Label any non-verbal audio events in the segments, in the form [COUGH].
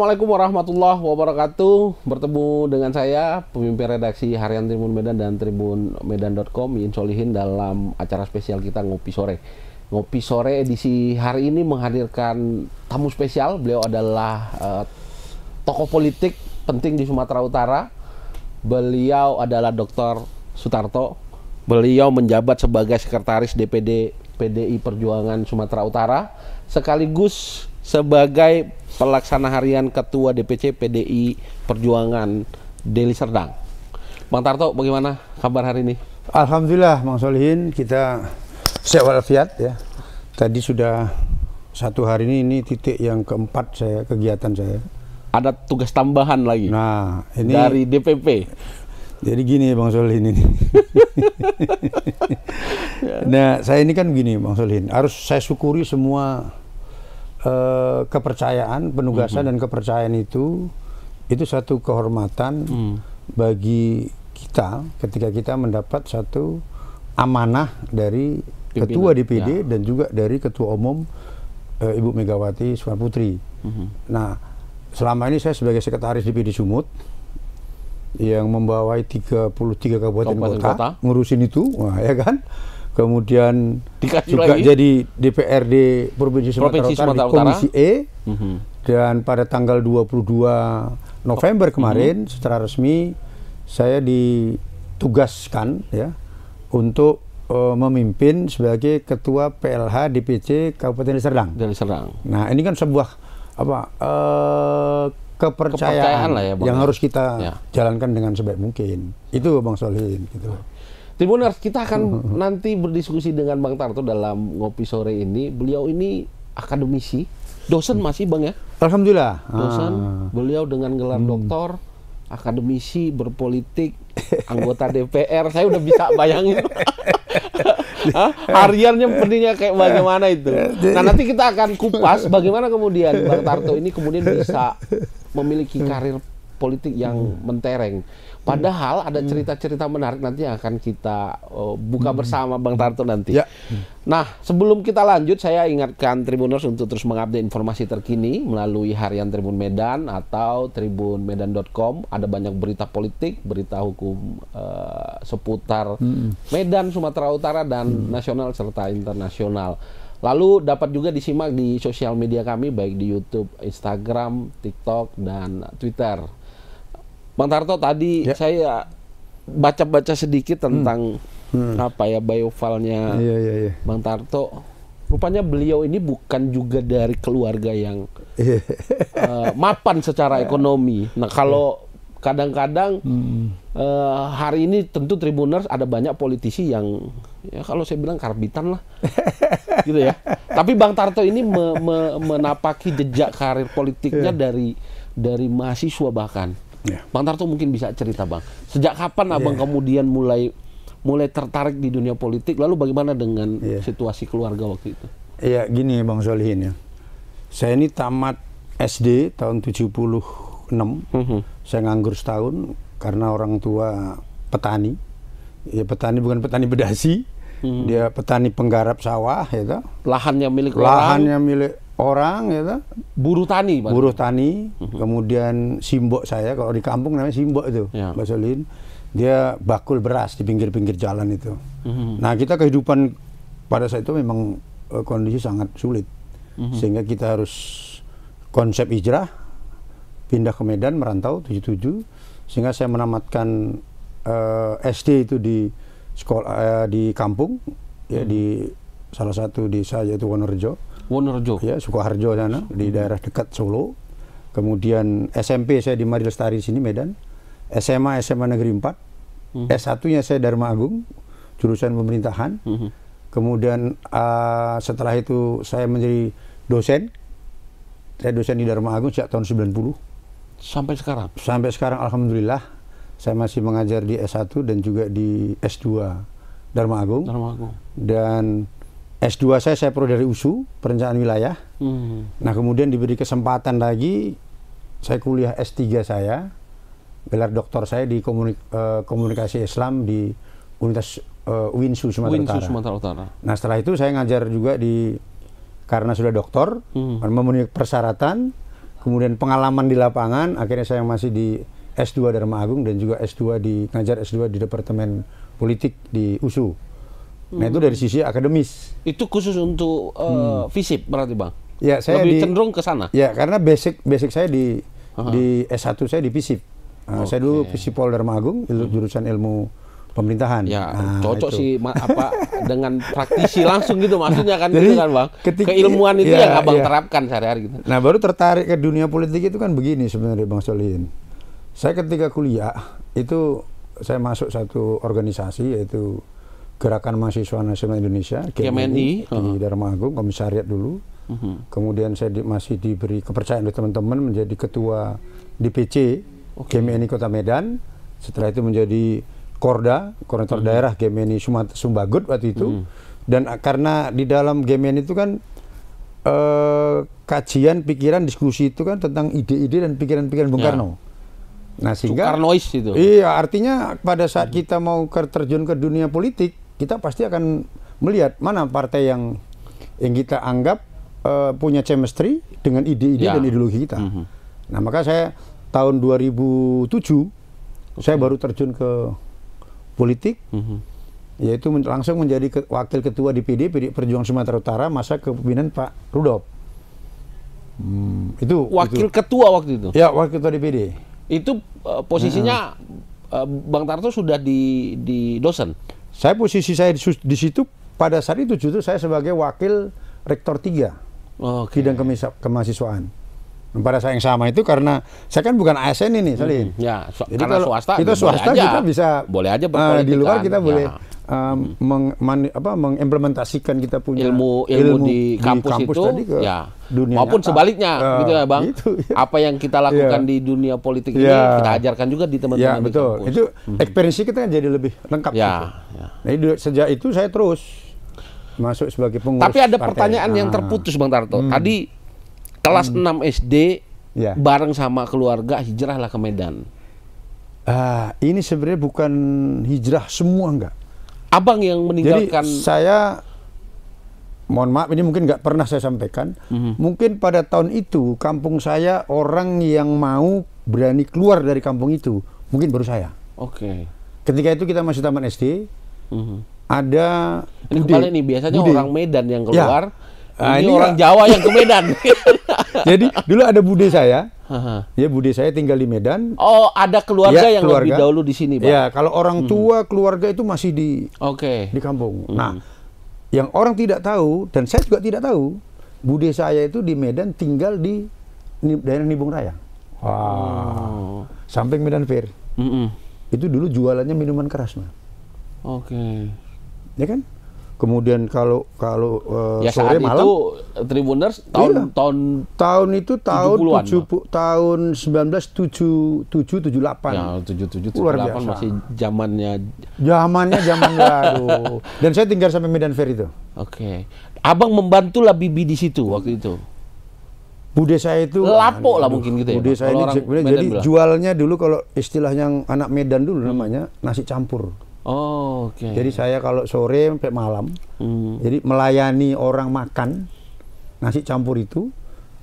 Assalamualaikum warahmatullahi wabarakatuh. Bertemu dengan saya, pemimpin redaksi Harian Tribun Medan dan Tribun Medan.com, dalam acara spesial kita Ngopi Sore. Ngopi Sore edisi hari ini menghadirkan tamu spesial. Beliau adalah uh, tokoh politik penting di Sumatera Utara. Beliau adalah Dr. Sutarto. Beliau menjabat sebagai sekretaris DPD PDI Perjuangan Sumatera Utara sekaligus sebagai pelaksana harian Ketua DPC PDI Perjuangan Deli Serdang. Bang Tarto, bagaimana kabar hari ini? Alhamdulillah, Bang Solihin, kita sehat walafiat ya. Tadi sudah satu hari ini, ini titik yang keempat saya kegiatan saya. Ada tugas tambahan lagi. Nah, ini dari DPP. Jadi gini Bang Solihin ini. [LAUGHS] nah, saya ini kan gini, Bang Solihin, harus saya syukuri semua Eh, kepercayaan, penugasan hmm. dan kepercayaan itu itu satu kehormatan mm. bagi kita ketika kita mendapat satu amanah dari Pimpinan. ketua DPD ya. dan juga dari ketua umum e, Ibu Megawati Soekarno Putri. Mm-hmm. Nah, selama ini saya sebagai sekretaris DPD Sumut yang membawai 33 kabupaten, kabupaten kota, kota ngurusin itu, wah ya kan kemudian Dikasih juga lagi. jadi DPRD Provinsi Sumatera, Provinsi Sumatera Utara, Komisi E mm -hmm. dan pada tanggal 22 November oh, kemarin mm -hmm. secara resmi saya ditugaskan ya untuk uh, memimpin sebagai ketua PLH DPC Kabupaten Serdang. Dari Serdang. Nah, ini kan sebuah apa uh, kepercayaan, kepercayaan lah ya, bang. yang ya. harus kita ya. jalankan dengan sebaik mungkin. Itu Bang Solihin gitu. Tribuners, kita akan nanti berdiskusi dengan Bang Tarto dalam ngopi sore ini. Beliau ini akademisi, dosen masih Bang ya? Alhamdulillah. Dosen, ah. beliau dengan gelar hmm. doktor, akademisi, berpolitik, anggota DPR. Saya udah bisa bayangin. [LAUGHS] Hariannya pentingnya kayak bagaimana itu? Eh, nah nanti kita akan kupas bagaimana kemudian Bang Tarto ini kemudian bisa memiliki karir politik yang hmm. mentereng. Padahal ada hmm. cerita-cerita menarik nanti yang akan kita uh, buka hmm. bersama Bang Tarto nanti. Ya. Nah, sebelum kita lanjut saya ingatkan Tribuners untuk terus mengupdate informasi terkini melalui harian Tribun Medan atau tribunmedan.com. Ada banyak berita politik, berita hukum uh, seputar hmm. Medan, Sumatera Utara dan nasional serta internasional. Lalu dapat juga disimak di sosial media kami baik di YouTube, Instagram, TikTok dan Twitter. Bang Tarto tadi ya. saya baca-baca sedikit hmm. tentang hmm. Hmm. apa ya biofilnya ya, ya, ya. Bang Tarto. Rupanya beliau ini bukan juga dari keluarga yang uh, mapan secara [LAUGHS] ekonomi. Nah kalau iya. kadang-kadang hmm. uh, hari ini tentu tribuners ada banyak politisi yang ya kalau saya bilang karbitan lah [LAUGHS] gitu ya tapi bang Tarto ini me, me, menapaki jejak karir politiknya yeah. dari dari mahasiswa bahkan Yeah. Bang Tarto mungkin bisa cerita bang, sejak kapan ya. abang kemudian mulai mulai tertarik di dunia politik, lalu bagaimana dengan yeah. situasi keluarga waktu itu? Iya yeah, gini bang Solihin ya, saya ini tamat SD tahun 76, mm -hmm. saya nganggur setahun karena orang tua petani, ya petani bukan petani bedasi, hmm. dia petani penggarap sawah, ya gitu. Lahannya milik Lahannya orang. milik orang gitu. Buruh tani, Pak. Buruh tani, mhm. kemudian simbok saya kalau di kampung namanya simbok itu, ya. Mbak Solin. Dia bakul beras di pinggir-pinggir jalan itu. Uh mhm. -huh. Nah, kita kehidupan pada saat itu memang uh, kondisi sangat sulit. Uh mhm. -huh. Sehingga kita harus konsep hijrah pindah ke Medan merantau 77 sehingga saya menamatkan uh, eh, SD itu di sekolah uh, di kampung ya di salah satu desa yaitu Wonorejo. Wonorejo. Ya, Sukoharjo sana di daerah dekat Solo. Kemudian SMP saya di Mari Lestari sini Medan. SMA SMA Negeri 4. Mm -hmm. S1-nya saya Dharma Agung, jurusan pemerintahan. Mm -hmm. Kemudian uh, setelah itu saya menjadi dosen. Saya dosen di Dharma Agung sejak tahun 90. Sampai sekarang? Sampai sekarang alhamdulillah saya masih mengajar di S1 dan juga di S2 Dharma Agung. Dharma Agung. Dan S2 saya saya pro dari USU, perencanaan wilayah. Hmm. Nah, kemudian diberi kesempatan lagi saya kuliah S3 saya, gelar doktor saya di komunik, eh, komunikasi Islam di Universitas uh, Winsu Sumatera Utara. Sumatera Utara. Nah, setelah itu saya ngajar juga di karena sudah doktor, hmm. memenuhi persyaratan, kemudian pengalaman di lapangan, akhirnya saya masih di S2 Dharma Agung dan juga S2 di ngajar S2 di Departemen Politik di USU. Hmm. Nah itu dari sisi akademis. Itu khusus untuk uh, hmm. FISIP berarti bang? Ya saya lebih di, cenderung ke sana. Ya karena basic basic saya di Aha. di S1 saya di FISIP. Nah, okay. Saya dulu FISIP Polder Magung hmm. jurusan ilmu pemerintahan. Ya, nah, cocok itu. sih ma apa [LAUGHS] dengan praktisi langsung gitu maksudnya nah, kan jadi, gitu kan Bang. Ketika, Keilmuan itu ya, yang Abang ya. terapkan sehari-hari gitu. Nah, baru tertarik ke dunia politik itu kan begini sebenarnya Bang Solihin. Saya ketika kuliah itu saya masuk satu organisasi yaitu Gerakan Mahasiswa Nasional Indonesia, KMNI, uh -huh. di Dharma Agung, komisariat dulu. Uh Kemudian saya di, masih diberi kepercayaan oleh teman-teman menjadi ketua DPC okay. KMNI Kota Medan. Setelah itu menjadi Korda, koordinator uh mhm. -huh. daerah GMI Sumbagut waktu itu. Uh Dan ah, karena di dalam GMI itu kan eh, kajian, pikiran, diskusi itu kan tentang ide-ide dan pikiran-pikiran Bung ya. Karno. Nah sehingga Soekarnois itu. Iya, artinya pada saat kita mau terjun ke dunia politik, kita pasti akan melihat mana partai yang yang kita anggap uh, punya chemistry dengan ide-ide ya. dan ideologi kita. Mm -hmm. Nah, maka saya tahun 2007 okay. saya baru terjun ke politik. Mm -hmm. Yaitu men langsung menjadi ke wakil ketua DPD PD Perjuangan Sumatera Utara masa kepemimpinan Pak Rudolf. Hmm, itu wakil itu. ketua waktu itu. Ya, wakil ketua DPD. Itu uh, posisinya hmm. Bang Tarto sudah di di dosen. Saya posisi saya di, situ pada saat itu justru saya sebagai wakil rektor tiga oh, okay. bidang kemahasiswaan pada saat yang sama itu karena saya kan bukan ASN ini Salim. Hmm, ya, so, Jadi kalau swasta kita swasta kita bisa boleh aja uh, di luar kita kan, ya. boleh uh, meng, man, apa, mengimplementasikan kita punya ilmu ilmu, ilmu di, kampus di kampus itu tadi ke ya dunia maupun nyata. sebaliknya uh, gitu ya Bang. Itu, ya. Apa yang kita lakukan yeah. di dunia politik yeah. ini ya. kita ajarkan juga di teman-teman yeah, di betul. kampus. Itu hmm. eksperiensi kita jadi lebih lengkap ya, gitu. Ya. Jadi sejak itu saya terus masuk sebagai pengurus. Tapi ada pertanyaan yang ah. terputus Bang Tarto. Hmm. Tadi Kelas hmm. 6 SD yeah. bareng sama keluarga hijrahlah ke Medan. Uh, ini sebenarnya bukan hijrah semua enggak. Abang yang meninggalkan. Jadi saya mohon maaf ini mungkin nggak pernah saya sampaikan. hmm Mungkin pada tahun itu kampung saya orang yang mau berani keluar dari kampung itu mungkin baru saya. Oke. Okay. Ketika itu kita masih taman SD. hmm Ada ini Bude. ini biasanya Bude. orang Medan yang ya. keluar nah, ini, ini orang Jawa yang ke Medan. [LAUGHS] Jadi dulu ada bude saya. ya bude saya tinggal di Medan. Oh, ada keluarga ya, yang keluarga. lebih dahulu di sini, Pak. Ya, kalau orang hmm. tua hmm. keluarga itu masih di Oke. Okay. di kampung. Hmm. Nah, yang orang tidak tahu dan saya juga tidak tahu, bude saya itu di Medan tinggal di daerah Nibung Raya. Wow. Oh. Samping Medan Fair. Hmm Itu dulu jualannya minuman keras, Oke. Okay. Ya kan? Kemudian kalau kalau uh, ya, sore saat malam itu eh, Tribuners iya. tahun iya. tahun tahun itu tahun 70 tahun 1977 78. Ya, 77 78 masih zamannya zamannya zaman [LAUGHS] baru. Dan saya tinggal sampai Medan Fair itu. Oke. Okay. Abang membantulah Bibi di situ waktu itu. Bude saya itu lapo lah mungkin gitu ya. Bude saya ini jadi jualnya dulu kalau istilah yang anak Medan dulu hmm. namanya nasi campur. Oh, oke. Okay. Jadi saya kalau sore sampai malam, hmm. jadi melayani orang makan nasi campur itu,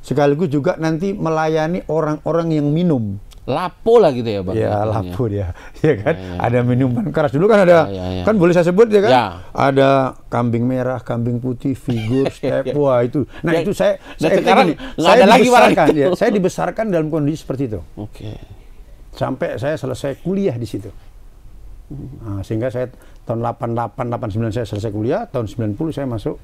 sekaligus juga nanti melayani orang-orang yang minum. Lapo lah gitu ya bang? Ya lapo dia, ya. [LAUGHS] ya kan. Ya, ya, ya. Ada minuman keras dulu kan ada, ya, ya, ya. kan boleh saya sebut ya kan? Ya. Ada kambing merah, kambing putih, figur, [LAUGHS] ya, step, wah itu. Nah ya, itu saya, saya sekarang ini, saya ada lagi warakan. Ya, saya dibesarkan dalam kondisi seperti itu. Oke. Okay. Sampai saya selesai kuliah di situ. Nah, sehingga saya tahun 88, 89 saya selesai kuliah, tahun 90 saya masuk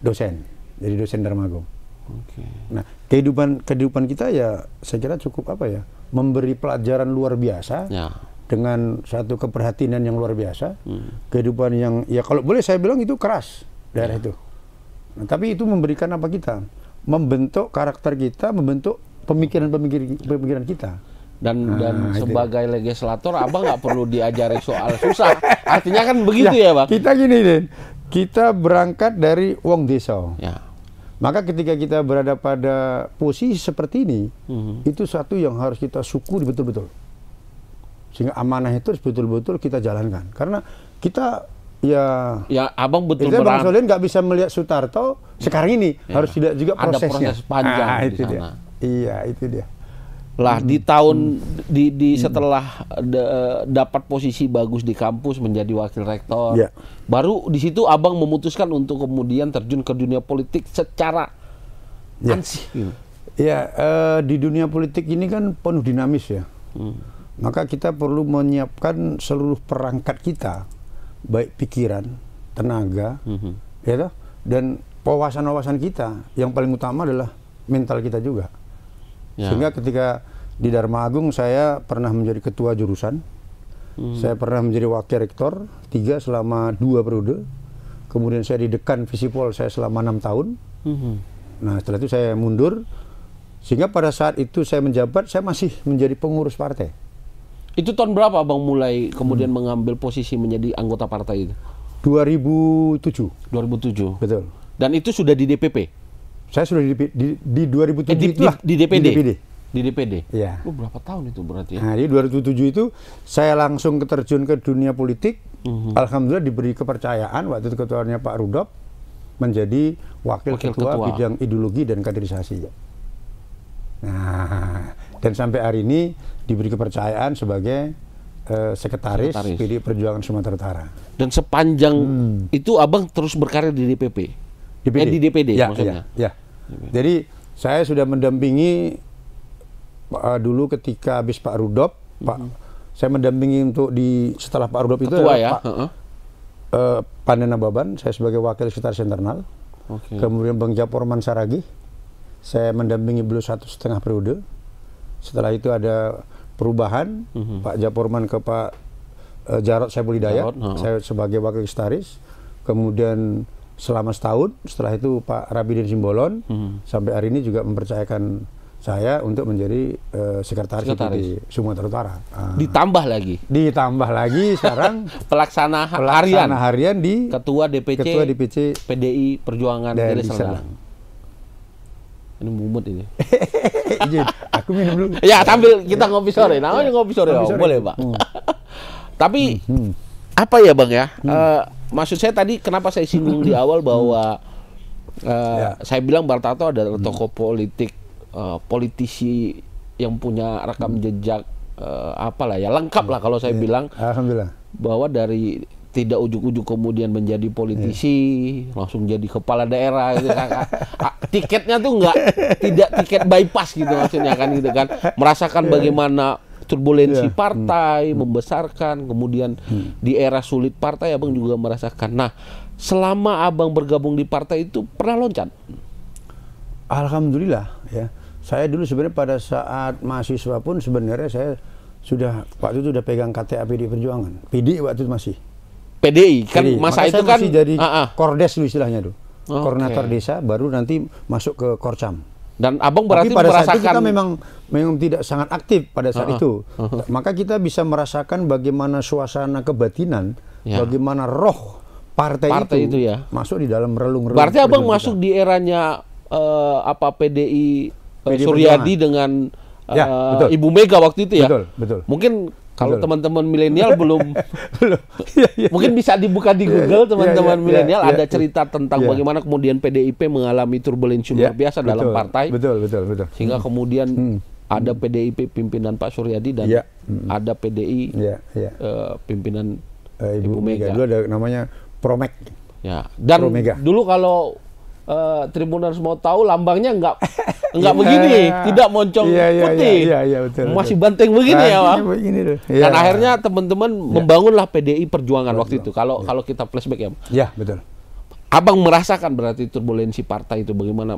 dosen, jadi dosen darmago Okay. Nah, kehidupan kehidupan kita ya saya kira cukup apa ya, memberi pelajaran luar biasa ya. dengan satu keperhatian yang luar biasa, hmm. kehidupan yang ya kalau boleh saya bilang itu keras daerah ya. itu. Nah, tapi itu memberikan apa kita, membentuk karakter kita, membentuk pemikiran-pemikiran kita dan nah, dan ya. sebagai legislator abang nggak perlu diajari soal susah artinya kan begitu ya, ya bang kita gini Den kita berangkat dari wong desa ya. maka ketika kita berada pada posisi seperti ini mm-hmm. itu satu yang harus kita syukuri betul-betul sehingga amanah itu betul-betul kita jalankan karena kita ya ya abang betul itu bang Solin nggak bisa melihat Sutarto sekarang ini ya. harus tidak juga prosesnya ada proses panjang nah, di itu sana. dia iya itu dia lah di hmm. tahun hmm. di, di hmm. setelah de, dapat posisi bagus di kampus menjadi wakil rektor yeah. baru di situ abang memutuskan untuk kemudian terjun ke dunia politik secara yeah. ansih gitu. ya yeah, di dunia politik ini kan penuh dinamis ya hmm. maka kita perlu menyiapkan seluruh perangkat kita baik pikiran tenaga hmm. ya dan wawasan-wawasan kita yang paling utama adalah mental kita juga Ya. Sehingga ketika di Dharma Agung saya pernah menjadi ketua jurusan. Hmm. Saya pernah menjadi wakil rektor tiga selama dua periode. Kemudian saya di dekan Visipol saya selama enam tahun. Hmm. Nah setelah itu saya mundur. Sehingga pada saat itu saya menjabat, saya masih menjadi pengurus partai. Itu tahun berapa Bang mulai kemudian hmm. mengambil posisi menjadi anggota partai itu? 2007. 2007. Betul. Dan itu sudah di DPP? Saya sudah di, di, di 2007 eh, di, itulah. Di, di DPD? Di DPD. Di DPD? Iya. Lu berapa tahun itu berarti ya? Nah, di 2007 itu saya langsung terjun ke dunia politik. Uhum. Alhamdulillah diberi kepercayaan waktu itu ketuanya Pak Rudop menjadi wakil, wakil ketua, ketua bidang ideologi dan kaderisasi. Nah, dan sampai hari ini diberi kepercayaan sebagai eh, sekretaris, sekretaris PD Perjuangan Sumatera Utara. Dan sepanjang hmm. itu abang terus berkarya di DPP. DPD. Eh, di DPD ya, ya, maksudnya. Ya, ya. Iya. Jadi saya sudah mendampingi uh, dulu ketika habis Pak Rudop, hmm. Pak saya mendampingi untuk di setelah Pak Rudop itu ya. Pak uh -huh. uh, eh, Panen Ababan, saya sebagai wakil sekitar internal. Okay. Kemudian Bang Japorman Saragi, saya mendampingi beliau satu setengah periode. Setelah itu ada perubahan mm -hmm. Pak Japorman ke Pak uh, Jarot Budidaya, saya sebagai wakil sekretaris. Kemudian selama setahun. Setelah itu Pak Rabidin Simbolon hmm. sampai hari ini juga mempercayakan saya untuk menjadi uh, eh, sekretaris, sekretaris. di Sumatera Utara. Uh, ditambah lagi. Ditambah lagi sekarang [LAUGHS] pelaksana, pelaksana harian. harian di Ketua DPC, Ketua DPC PDI Perjuangan dari Serang. Ini mumut ini. [LAUGHS] Izin, iya, aku minum dulu. Ya sambil kita ngopi iya. sore. Namanya iya. ngopi sore, ngopi oh, sore. boleh pak. Hmm. Tapi hmm. hmm. apa ya bang ya? Hmm. Uh, maksud saya tadi kenapa saya singgung di awal hmm. bahwa uh, hmm. eh, yeah. saya bilang Bartato adalah tokoh politik uh, politisi yang punya rekam hmm. jejak uh, apalah ya lengkap lah kalau saya yeah. bilang alhamdulillah bahwa dari tidak ujuk-ujuk kemudian menjadi politisi yeah. langsung jadi kepala daerah gitu, kan. tiketnya tuh nggak tidak tiket bypass gitu maksudnya kan gitu kan merasakan ya. bagaimana turbulensi yeah. partai, hmm. hmm. membesarkan, kemudian hmm. di era sulit partai abang juga merasakan. Nah, selama abang bergabung di partai itu pernah loncat? Alhamdulillah ya. Saya dulu sebenarnya pada saat mahasiswa pun sebenarnya saya sudah waktu itu sudah pegang KTA PD Perjuangan. PD waktu itu masih. PDI kan PDI. masa Maka itu saya kan masih jadi uh -uh. kordes istilahnya tuh. Okay. Koordinator desa baru nanti masuk ke Korcam. Dan abang berarti Tapi pada merasakan... saat itu kita memang memang tidak sangat aktif pada saat uh -huh. itu. Uh -huh. Maka kita bisa merasakan bagaimana suasana kebatinan, ya. bagaimana roh partai, partai itu, itu ya. masuk di dalam relung-relung. Berarti abang kita. masuk di eranya uh, apa PDI, eh, PDI Suryadi dengan ya, eh, Ibu Mega waktu itu ya. Betul, betul. Mungkin kalau teman-teman milenial [LAUGHS] belum, iya, [LAUGHS] iya, mungkin iya. bisa dibuka di Google teman-teman milenial ada cerita tentang bagaimana kemudian PDIP mengalami turbulensi luar biasa dalam partai. Betul, betul, betul. Sehingga hmm. kemudian hmm. ada PDIP pimpinan Pak Suryadi dan hmm. ada PDI eh, pimpinan eh, Ibu, Mega. Dulu ada namanya Promek. Ya, dan dulu kalau uh, eh, Tribuners mau tahu lambangnya nggak [LAUGHS] nggak iya. begini, iya. tidak moncong yeah, yeah, putih, yeah, yeah, yeah, betul, masih banteng begini nah, ya, Pak. Iya, begini, yeah. Dan akhirnya teman-teman yeah. membangunlah PDI Perjuangan betul, waktu itu. Kalau yeah. kalau kita flashback ya. Ya betul. Abang merasakan berarti turbulensi partai itu bagaimana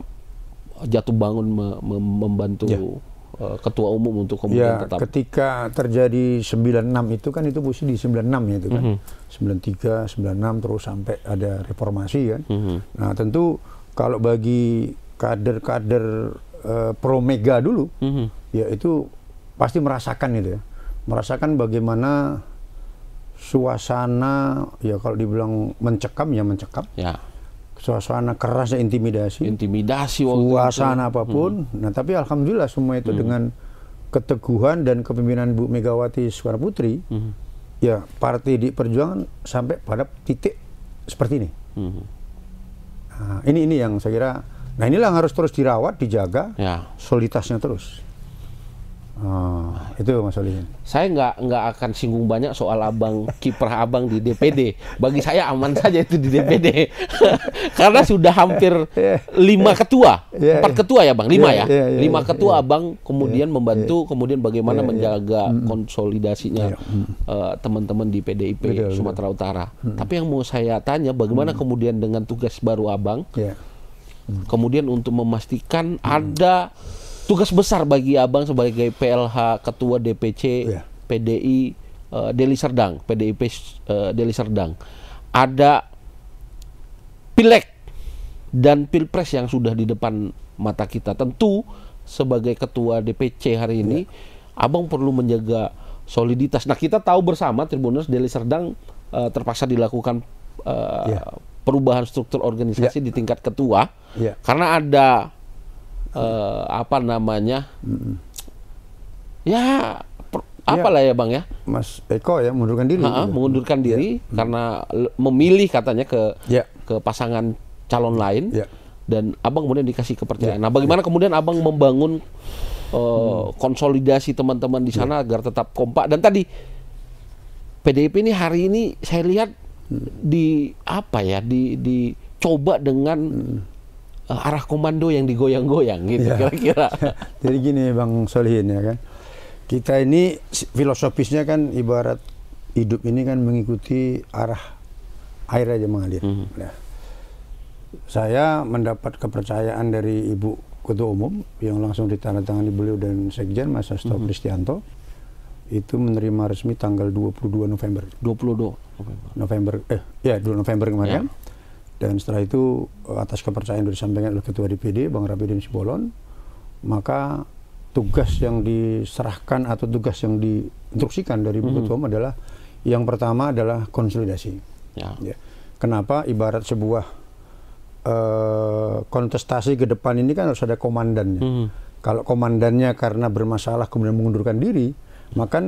jatuh bangun me me membantu. Yeah ketua umum untuk kemudian ya, tetap. ketika terjadi 96 itu kan itu mesti di 96 ya itu kan. Mm -hmm. 93, 96 terus sampai ada reformasi kan. Mm -hmm. Nah, tentu kalau bagi kader-kader uh, pro mega dulu, mm -hmm. ya itu pasti merasakan itu ya, merasakan bagaimana suasana ya kalau dibilang mencekam ya mencekam. Ya. Suasana kerasnya intimidasi. Intimidasi waktu suasana itu. apapun. Hmm. Nah, tapi alhamdulillah semua itu hmm. dengan keteguhan dan kepemimpinan Bu Megawati Soekarno Putri, hmm. ya Partai di Perjuangan sampai pada titik seperti ini. Hmm. Nah, ini ini yang saya kira. Nah inilah yang harus terus dirawat, dijaga, ya. soliditasnya terus. Oh, itu Mas Oli. Saya nggak nggak akan singgung banyak soal abang kiprah abang di DPD. Bagi saya aman [LAUGHS] saja itu di DPD [LAUGHS] karena sudah hampir lima ketua, empat ketua ya bang, lima ya, lima ketua abang kemudian membantu kemudian bagaimana menjaga konsolidasinya eh, teman-teman di PDIP Sumatera Utara. Tapi yang mau saya tanya bagaimana kemudian dengan tugas baru abang, mm. kemudian untuk memastikan mm. ada tugas besar bagi Abang sebagai PLH Ketua DPC yeah. Iya. PDI uh, Deli Serdang, PDIP uh, eh, Deli Serdang. Ada pilek dan Pilpres yang sudah di depan mata kita. Tentu sebagai ketua DPC hari ini yeah. Abang perlu menjaga soliditas. Nah, kita tahu bersama Tribuners Deli Serdang uh, terpaksa dilakukan uh, eh, yeah. perubahan struktur organisasi yeah. di tingkat ketua yeah. karena ada uh, apa namanya hmm. ya apalah ya, ya bang ya Mas Eko ya mengundurkan diri ha -ha, gitu. mengundurkan diri ya. karena memilih katanya ke ya. ke pasangan calon lain ya. dan abang kemudian dikasih kepercayaan ya. nah bagaimana ya. kemudian abang membangun uh, konsolidasi teman-teman di sana ya. agar tetap kompak dan tadi PDIP ini hari ini saya lihat hmm. di apa ya di dicoba dengan hmm uh, arah komando yang digoyang-goyang gitu iya. kira-kira. Ya. [LAUGHS] Jadi gini Bang Solihin ya kan. Kita ini filosofisnya kan ibarat hidup ini kan mengikuti arah air aja mengalir. Mm -hmm. ya. saya mendapat kepercayaan dari Ibu Ketua Umum yang langsung ditandatangani beliau dan Sekjen Mas Hasto mm -hmm. Pristianto itu menerima resmi tanggal 22 November. 22 November. November eh ya 2 November kemarin. Yeah. Dan setelah itu atas kepercayaan yang disampaikan oleh Ketua DPD, Bang Rapidin Sibolon, maka tugas yang diserahkan atau tugas yang diinstruksikan dari Ibu hmm. adalah yang pertama adalah konsolidasi. Ya. Ya. Kenapa ibarat sebuah uh, kontestasi ke depan ini kan harus ada komandannya. Hmm. Kalau komandannya karena bermasalah kemudian mengundurkan diri, maka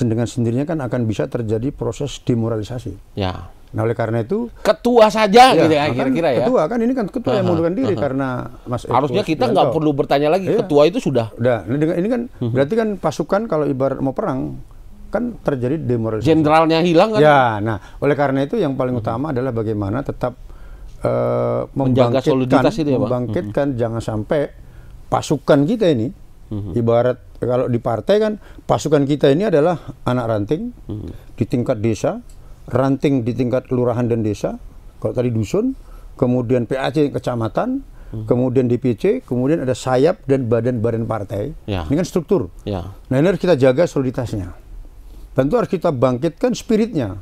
dengan sendirinya kan akan bisa terjadi proses demoralisasi. Ya. Nah oleh karena itu ketua saja ya, gitu ya kira-kira ya. Ketua kan ini kan ketua uh -huh, yang mundurkan diri uh -huh. karena Mas Eko Harusnya kita nggak perlu bertanya lagi iya. ketua itu sudah. Udah. Nah, ini kan uh mhm. -huh. berarti kan pasukan kalau ibarat mau perang kan terjadi demoralisasi. Jenderalnya hilang kan? Ya, nah oleh karena itu yang paling uh mhm. -huh. utama adalah bagaimana tetap uh, membangkitkan, soliditas itu ya, Pak? membangkitkan uh mhm. -huh. jangan sampai pasukan kita ini uh-huh. Ibarat kalau di partai kan pasukan kita ini adalah anak ranting uh-huh. di tingkat desa, ranting di tingkat kelurahan dan desa, kalau tadi dusun, kemudian PAC kecamatan, hmm. kemudian DPC, kemudian ada sayap dan badan-badan partai. Ya. Ini kan struktur. Ya. Nah ini harus kita jaga soliditasnya. Tentu harus kita bangkitkan spiritnya.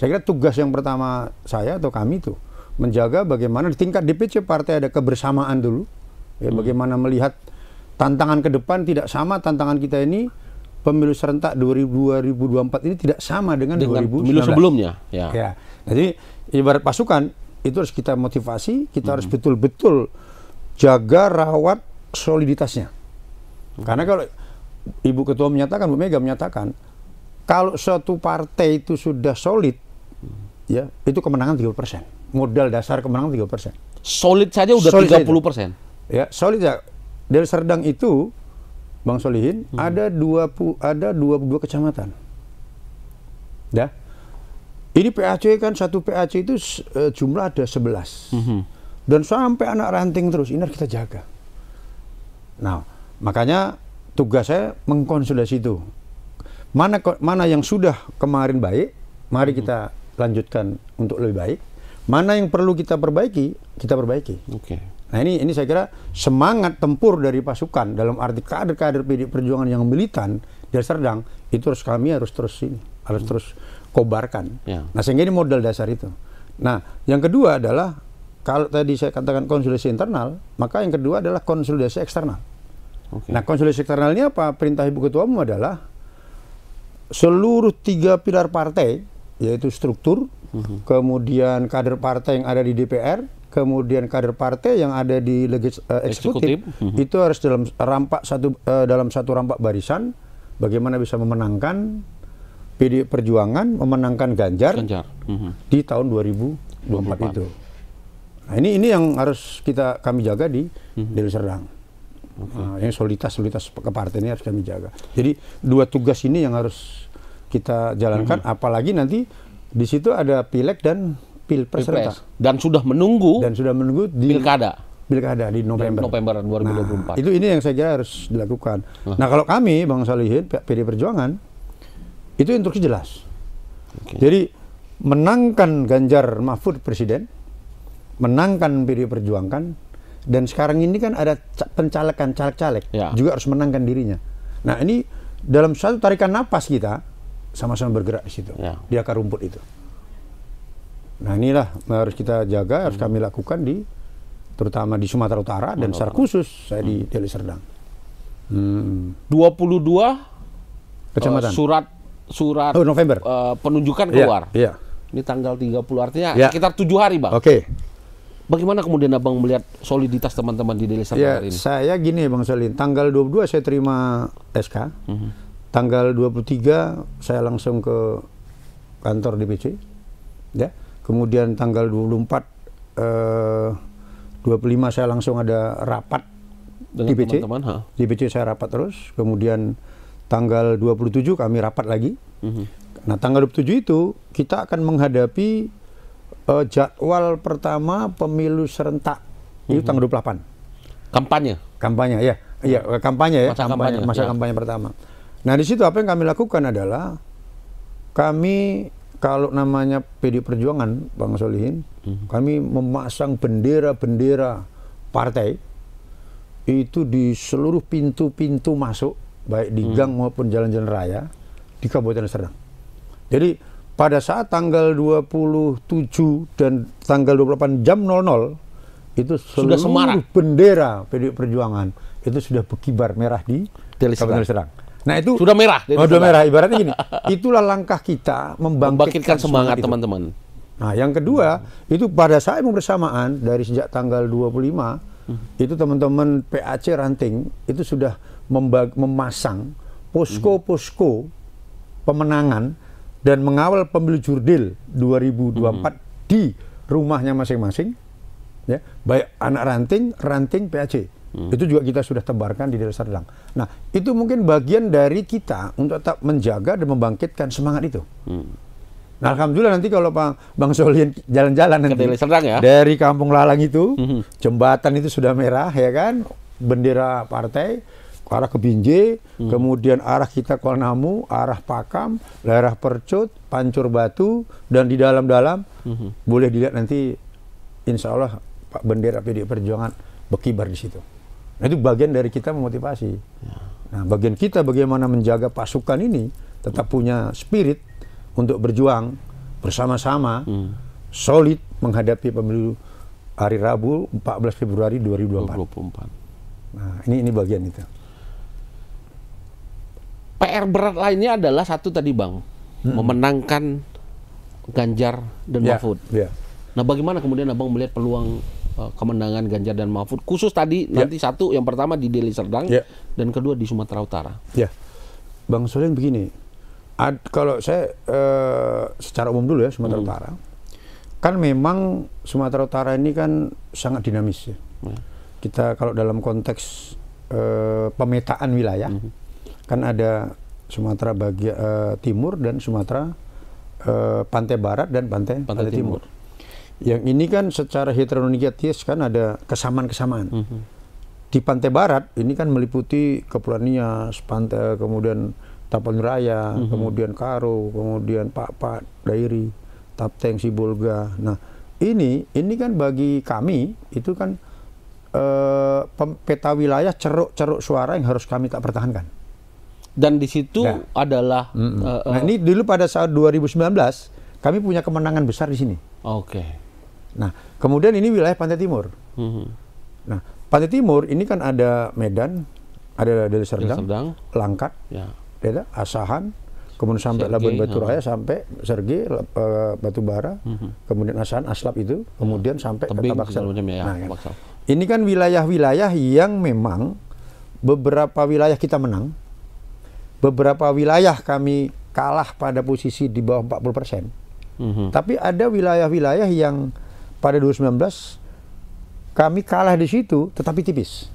Saya kira tugas yang pertama saya atau kami itu menjaga bagaimana di tingkat DPC partai ada kebersamaan dulu. Ya, hmm. Bagaimana melihat tantangan ke depan tidak sama tantangan kita ini pemilu serentak 2024 ini tidak sama dengan, dengan 2019. pemilu sebelumnya. Ya. ya. Jadi ibarat pasukan itu harus kita motivasi, kita hmm. harus betul-betul jaga rawat soliditasnya. Hmm. Karena kalau Ibu Ketua menyatakan, Bu Mega menyatakan, kalau suatu partai itu sudah solid, hmm. ya itu kemenangan 30 persen. Modal dasar kemenangan 30 persen. Solid saja udah solid 30 persen. Ya, solid ya. Dari Serdang itu Bang Solihin, hmm. ada dua ada dua dua kecamatan. Dah. Ya. Ini PAC kan satu PAC itu e, jumlah ada 11. Hmm. Dan sampai anak ranting terus ini harus kita jaga. Nah, makanya tugas saya mengkonsolidasi itu. Mana mana yang sudah kemarin baik, mari hmm. kita lanjutkan untuk lebih baik. Mana yang perlu kita perbaiki, kita perbaiki. Oke. Okay. Nah ini ini saya kira semangat tempur dari pasukan dalam arti kader-kader PD Perjuangan yang militan dari Serdang itu harus kami harus terus ini harus terus kobarkan. Ya. Nah sehingga ini modal dasar itu. Nah yang kedua adalah kalau tadi saya katakan konsolidasi internal, maka yang kedua adalah konsolidasi eksternal. Okay. Nah konsolidasi eksternal ini apa? Perintah Ibu Ketua Umum adalah seluruh tiga pilar partai yaitu struktur, -hmm. kemudian kader partai yang ada di DPR, kemudian kader partai yang ada di legis, uh, eksekutif, eksekutif mhm. itu harus dalam rampak satu uh, dalam satu rampak barisan bagaimana bisa memenangkan PD Perjuangan memenangkan Ganjar, Ganjar. Mm -hmm. di tahun 2024 24. itu. Nah, ini ini yang harus kita kami jaga di mm -hmm. Deli Serdang. Okay. Nah, yang soliditas soliditas partai ini harus kami jaga. Jadi dua tugas ini yang harus kita jalankan. Mm -hmm. Apalagi nanti di situ ada pileg dan Pilpres, Pilpres. dan sudah menunggu dan sudah menunggu di Pilkada. Pilkada di November. November 2024. Nah, itu ini yang saya kira harus dilakukan. Uh. Nah, kalau kami Bang Salihin PD Perjuangan itu instruksi jelas. Okay. Jadi menangkan Ganjar Mahfud presiden, menangkan PD Perjuangan dan sekarang ini kan ada pencalekan caleg-caleg ya. juga harus menangkan dirinya. Nah, ini dalam satu tarikan napas kita sama-sama bergerak di situ. Ya. Di akar rumput itu. Nah inilah harus kita jaga, harus kami lakukan di terutama di Sumatera Utara dan secara khusus saya di hmm. Deli Serdang. Hmm. 22 eh, kecamatan. Uh, surat surat oh, November. Uh, penunjukan iya, keluar. Iya. Yeah, yeah. Ini tanggal 30 artinya yeah. sekitar 7 hari, Bang. Oke. Okay. Bagaimana kemudian Abang melihat soliditas teman-teman di Deli Serdang yeah, hari ini? Saya gini Bang Salin, tanggal 22 saya terima SK. Mm -hmm. Tanggal 23 saya langsung ke kantor DPC. Ya. Kemudian tanggal 24 eh, 25 saya langsung ada rapat Dengan di PC. di PC saya rapat terus. Kemudian tanggal 27 kami rapat lagi. Mm -hmm. Nah, tanggal 27 itu kita akan menghadapi eh, jadwal pertama pemilu serentak. Mm -hmm. Itu mhm. tanggal 28. Kampanye. Kampanye ya. Iya, kampanye ya. Masa kampanye, kampanye ya. kampanye pertama. Nah, di situ apa yang kami lakukan adalah kami kalau namanya PD Perjuangan, Bang Solihin, hmm. kami memasang bendera-bendera partai itu di seluruh pintu-pintu masuk, baik di hmm. gang maupun jalan-jalan raya di Kabupaten Serang. Jadi pada saat tanggal 27 dan tanggal 28 jam 00 itu seluruh sudah bendera PD Perjuangan itu sudah berkibar merah di Kabupaten Serang. Nah itu sudah merah. Oh, sudah merah. Ibaratnya gini, [LAUGHS] itulah langkah kita membangkitkan, semangat teman-teman. Nah yang kedua itu pada saat bersamaan dari sejak tanggal 25 hmm. itu teman-teman PAC Ranting itu sudah memasang posko-posko hmm. pemenangan dan mengawal pemilu jurdil 2024 hmm. di rumahnya masing-masing ya baik anak ranting ranting PAC Hmm. Itu juga kita sudah tebarkan di desa Serdang. Nah, itu mungkin bagian dari kita untuk tetap menjaga dan membangkitkan semangat itu. Hmm. Nah, alhamdulillah nanti kalau Bang Bang Solin jalan-jalan nanti ya? dari Kampung Lalang itu, hmm. jembatan itu sudah merah ya kan, bendera partai arah ke Binjai, hmm. kemudian arah kita ke Namu, arah Pakam, daerah Percut, Pancur Batu, dan di dalam-dalam hmm. boleh dilihat nanti, insya Allah bendera PDI Perjuangan berkibar di situ. Nah, itu bagian dari kita memotivasi. Ya. Nah, bagian kita bagaimana menjaga pasukan ini tetap punya spirit untuk berjuang bersama-sama hmm. solid menghadapi pemilu hari Rabu 14 Februari 2024. 2024. Nah, ini ini bagian itu. PR berat lainnya adalah satu tadi Bang, hmm. memenangkan Ganjar dan ya, Mahfud. Ya. Nah, bagaimana kemudian Abang melihat peluang Eh, kemenangan Ganjar dan Mahfud khusus tadi yeah. nanti satu yang pertama di Deli Serdang yeah. dan kedua di Sumatera Utara. Ya, yeah. Bang Solen begini, ad, kalau saya uh, secara umum dulu ya Sumatera hmm. Utara, kan memang Sumatera Utara ini kan sangat dinamis ya. Hmm. Kita kalau dalam konteks uh, pemetaan wilayah, hmm. kan ada Sumatera bagian uh, timur dan Sumatera uh, pantai barat dan pantai pantai, pantai timur. timur yang ini kan secara heteronegatis kan ada kesamaan-kesamaan. Mm -hmm. Di pantai barat ini kan meliputi Kepulauan Nias, pantai kemudian Tapan Raya, mm -hmm. kemudian Karo, kemudian Pak Pak Dairi, Tapteng Sibolga. Nah, ini ini kan bagi kami itu kan e, peta wilayah ceruk-ceruk suara yang harus kami tak pertahankan. Dan di situ nah. adalah mm -mm. uh, Nah, eh, ini dulu pada saat 2019 kami punya kemenangan besar di sini. Oke. Okay. Nah, kemudian ini wilayah pantai timur. Mm-hmm. Nah, pantai timur ini kan ada Medan, ada Deli Serdang, Serdang. Langkat, ya. Asahan, kemudian sampai Labuan Batu Raya, sampai Sergi, uh, eh, Batubara, mm-hmm. kemudian Asahan, Aslap itu, kemudian hmm. ya. sampai Tebing, ke Tabaksel. Ya, nah, ya. Ini kan wilayah-wilayah yang memang beberapa wilayah kita menang, beberapa wilayah kami kalah pada posisi di bawah 40 persen. Mm -hmm. Tapi ada wilayah-wilayah yang pada 2019 kami kalah di situ tetapi tipis.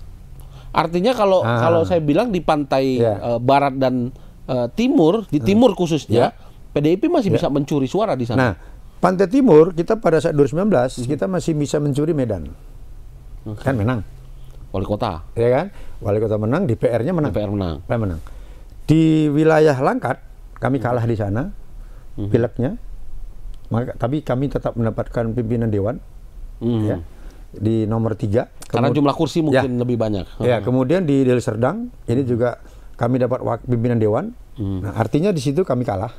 Artinya kalau ah. kalau saya bilang di pantai yeah. Ya. uh, barat dan uh, timur, di hmm. timur hmm. khususnya, yeah. PDIP masih yeah. bisa mencuri suara di sana. Nah, pantai timur kita pada saat 2019 mm -hmm. kita masih bisa mencuri Medan. Okay. Kan menang. Wali kota. Ya kan? Wali kota menang, DPR-nya menang. DPR menang. DPR menang. Di wilayah Langkat kami kalah di sana. Mm -hmm. Pileknya maka, tapi kami tetap mendapatkan pimpinan dewan hmm. ya, di nomor tiga. Karena jumlah kursi mungkin ya, lebih banyak. Ya, hmm. kemudian di Deli Serdang ini hmm. juga kami dapat pimpinan dewan. Hmm. Nah, artinya di situ kami kalah.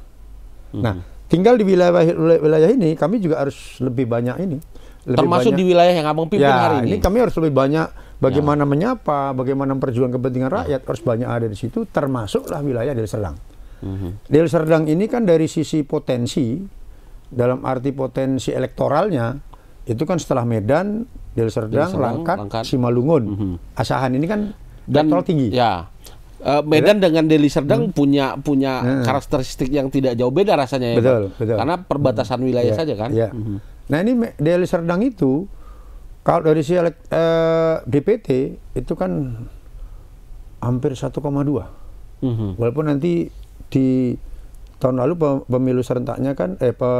Hmm. Nah, tinggal di wilayah wilayah ini kami juga harus lebih banyak ini. Lebih Termasuk banyak, di wilayah yang abang pimpin ya, hari ini. ini kami harus lebih banyak bagaimana ya. menyapa, bagaimana memperjuangkan kepentingan ya. rakyat ya. harus banyak ada di situ. Termasuklah wilayah Deli Serdang. Mm -hmm. Deli Serdang ini kan dari sisi potensi dalam arti potensi elektoralnya itu kan setelah Medan, Deli Serdang, Langkat, Langkat, Simalungun, mm -hmm. Asahan ini kan dan tinggi. Ya. E, Medan dengan Deli Serdang hmm. punya punya hmm. karakteristik yang tidak jauh beda rasanya ya. Betul, betul. Karena perbatasan hmm. wilayah yeah. saja kan. Yeah. Hmm. Nah, ini Deli Serdang itu kalau dari si uh, DPT itu kan hampir 1,2. Hmm. Walaupun nanti di tahun lalu pemilu serentaknya kan eh pe,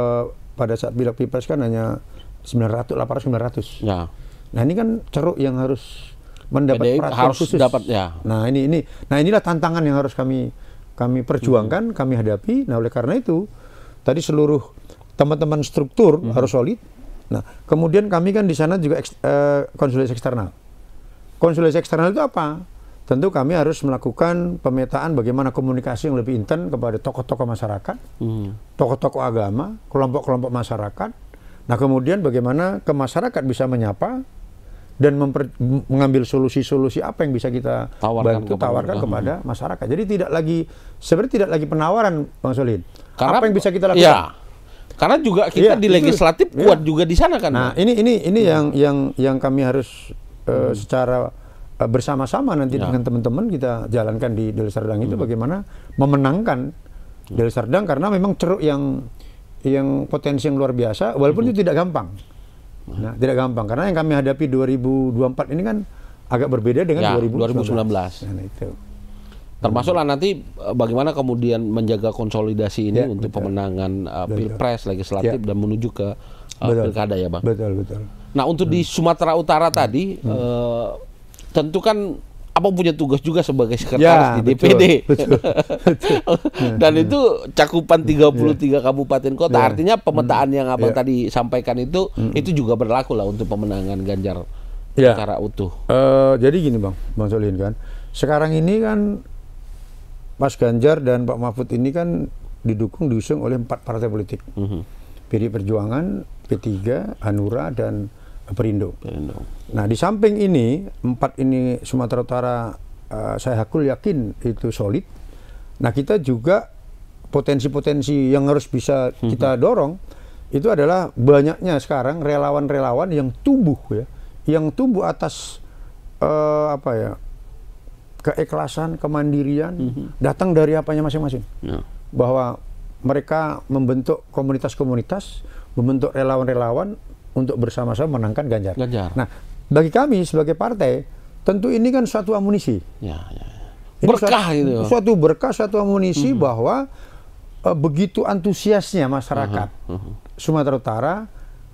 pada saat bilang pilpres kan hanya 900 800 900 ya. nah ini kan ceruk yang harus mendapat PDI perhatian harus khusus dapat ya nah ini ini nah inilah tantangan yang harus kami kami perjuangkan hmm. kami hadapi nah oleh karena itu tadi seluruh teman-teman struktur hmm. harus solid nah kemudian kami kan di sana juga eks, eh, konsultasi eksternal konsultasi eksternal itu apa tentu kami harus melakukan pemetaan bagaimana komunikasi yang lebih intens kepada tokoh-tokoh masyarakat, hmm. tokoh-tokoh hmm. agama, kelompok-kelompok masyarakat. Nah, kemudian bagaimana ke masyarakat bisa menyapa dan mengambil solusi-solusi apa yang bisa kita tawarkan bantu kepada tawarkan kepada masyarakat. Jadi tidak lagi seperti tidak lagi penawaran, Bang Solin. Karena, apa yang bisa kita lakukan? Ya. Karena juga kita ya, di legislatif itu, kuat ya. juga di sana kan. Nah, ini ini ini ya. yang yang yang kami harus uh, hmm. secara Eh, bersama-sama nanti ya. dengan teman-teman kita jalankan di Deli Serdang hmm. itu bagaimana memenangkan hmm. Deli Serdang karena memang ceruk yang yang potensi yang luar biasa walaupun hmm. itu tidak gampang. Hmm. Nah, tidak gampang karena yang kami hadapi 2024 ini kan agak berbeda dengan ya, 2019. 2019. Nah, itu. Termasuklah hmm. nanti eh, bagaimana kemudian menjaga konsolidasi ini ya, untuk betul. pemenangan uh, pilpres, legislatif ya. dan menuju ke uh, betul. pilkada ya, Bang. Betul, betul. Nah, untuk hmm. di Sumatera Utara tadi hmm. Uh, tentu kan apa punya tugas juga sebagai sekretaris ya, di DPD. Betul, betul. Dan ya, itu cakupan 33 hmm, ya, kabupaten kota. Ya, Artinya hmm, pemetaan yang Abang ya. tadi sampaikan itu hmm. itu juga berlaku lah untuk pemenangan Ganjar ya. secara utuh. Uh, jadi gini Bang, Bang Solin kan. Sekarang ini kan Mas Ganjar dan Pak Mahfud ini kan didukung diusung oleh empat partai politik. Mm -hmm. PD Perjuangan, P3, Hanura dan Perindo. Perindo. Nah, di samping ini, empat ini Sumatera Utara uh, saya hakul yakin itu solid. Nah, kita juga potensi-potensi yang harus bisa kita mhm. dorong itu adalah banyaknya sekarang relawan-relawan yang tumbuh ya, yang tumbuh atas uh, apa ya keikhlasan, kemandirian mm-hmm. datang dari apanya masing-masing. Yeah. Bahwa mereka membentuk komunitas-komunitas, membentuk relawan-relawan untuk bersama-sama menangkan Ganjar. Ganjar. Nah, bagi kami sebagai partai, tentu ini kan suatu amunisi. Ya, ya. Ini berkah suatu, itu. Suatu berkah, suatu amunisi hmm. bahwa e, begitu antusiasnya masyarakat uh -huh. Uh -huh. Sumatera Utara,